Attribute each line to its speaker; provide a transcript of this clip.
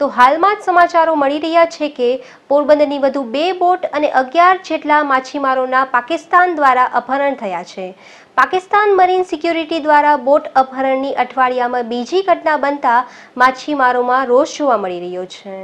Speaker 1: તો હાલમાં જ સમાચારો મળી રહ્યા છે કે પોરબંદરની વધુ બે બોટ અને અગિયાર જેટલા માછીમારોના પાકિસ્તાન દ્વારા અપહરણ થયા છે પાકિસ્તાન મરીન સિક્યુરિટી દ્વારા બોટ અપહરણની અઠવાડિયામાં બીજી ઘટના બનતા માછીમારોમાં રોષ જોવા
Speaker 2: મળી રહ્યો છે